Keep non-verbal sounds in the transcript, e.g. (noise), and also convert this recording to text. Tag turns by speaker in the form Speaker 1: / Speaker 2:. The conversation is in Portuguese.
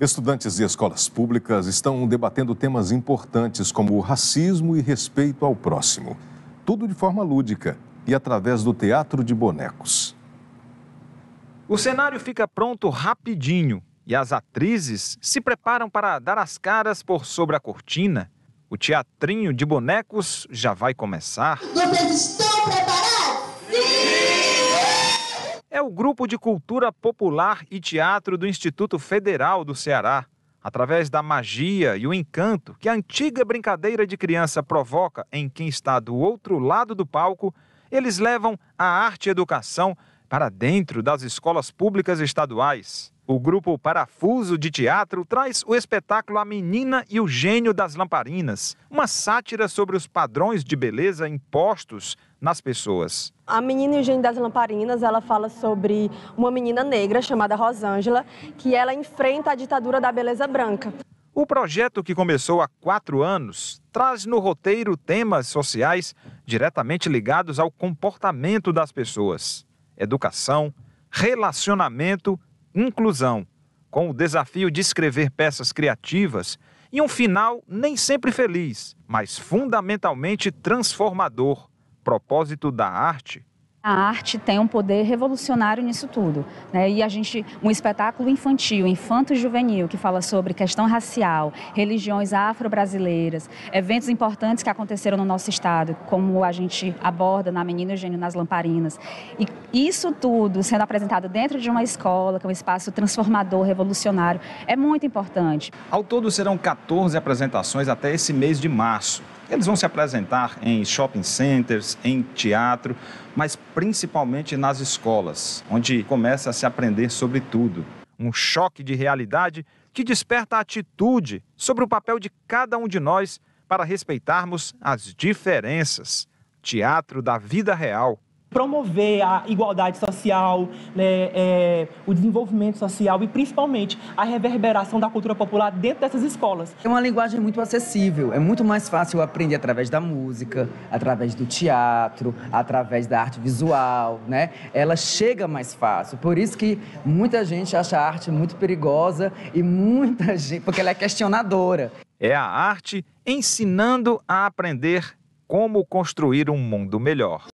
Speaker 1: Estudantes e escolas públicas estão debatendo temas importantes como racismo e respeito ao próximo. Tudo de forma lúdica e através do teatro de bonecos. O cenário fica pronto rapidinho e as atrizes se preparam para dar as caras por sobre a cortina. O teatrinho de bonecos já vai começar. é o Grupo de Cultura Popular e Teatro do Instituto Federal do Ceará. Através da magia e o encanto que a antiga brincadeira de criança provoca em quem está do outro lado do palco, eles levam a arte educação para dentro das escolas públicas estaduais. O grupo Parafuso de Teatro traz o espetáculo A Menina e o Gênio das Lamparinas, uma sátira sobre os padrões de beleza impostos nas pessoas.
Speaker 2: A menina e o Gênio das Lamparinas, ela fala sobre uma menina negra chamada Rosângela, que ela enfrenta a ditadura da beleza branca.
Speaker 1: O projeto, que começou há quatro anos, traz no roteiro temas sociais diretamente ligados ao comportamento das pessoas educação, relacionamento, inclusão, com o desafio de escrever peças criativas e um final nem sempre feliz, mas fundamentalmente transformador, propósito da arte
Speaker 2: a arte tem um poder revolucionário nisso tudo. Né? E a gente, um espetáculo infantil, infanto-juvenil, que fala sobre questão racial, religiões afro-brasileiras, eventos importantes que aconteceram no nosso estado, como a gente aborda na Menina Eugênio nas Lamparinas. E isso tudo sendo apresentado dentro de uma escola, que é um espaço transformador, revolucionário, é muito importante.
Speaker 1: Ao todo serão 14 apresentações até esse mês de março. Eles vão se apresentar em shopping centers, em teatro, mas principalmente nas escolas, onde começa a se aprender sobre tudo. Um choque de realidade que desperta a atitude sobre o papel de cada um de nós para respeitarmos as diferenças. Teatro da vida real promover a igualdade social, né, é, o desenvolvimento social e principalmente a
Speaker 2: reverberação da cultura popular dentro dessas escolas. É uma linguagem muito acessível, é muito mais fácil aprender através da música, através do teatro, através da arte visual, né? Ela chega mais fácil. Por isso que muita gente acha a arte muito perigosa e muita (laughs) gente, porque ela é questionadora.
Speaker 1: É a arte ensinando a aprender como construir um mundo melhor.